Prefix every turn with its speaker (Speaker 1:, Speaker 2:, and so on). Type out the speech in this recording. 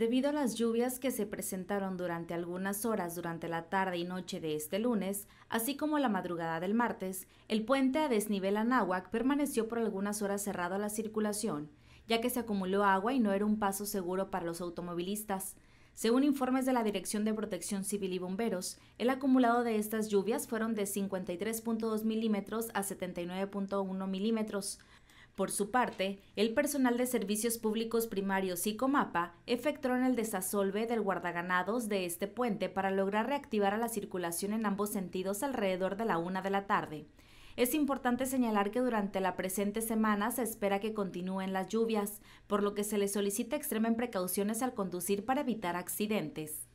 Speaker 1: Debido a las lluvias que se presentaron durante algunas horas durante la tarde y noche de este lunes, así como la madrugada del martes, el puente a desnivel Anáhuac permaneció por algunas horas cerrado a la circulación, ya que se acumuló agua y no era un paso seguro para los automovilistas. Según informes de la Dirección de Protección Civil y Bomberos, el acumulado de estas lluvias fueron de 53.2 milímetros a 79.1 milímetros, por su parte, el personal de servicios públicos primarios y Comapa efectuó en el desasolve del guardaganados de este puente para lograr reactivar a la circulación en ambos sentidos alrededor de la una de la tarde. Es importante señalar que durante la presente semana se espera que continúen las lluvias, por lo que se le solicita extremen precauciones al conducir para evitar accidentes.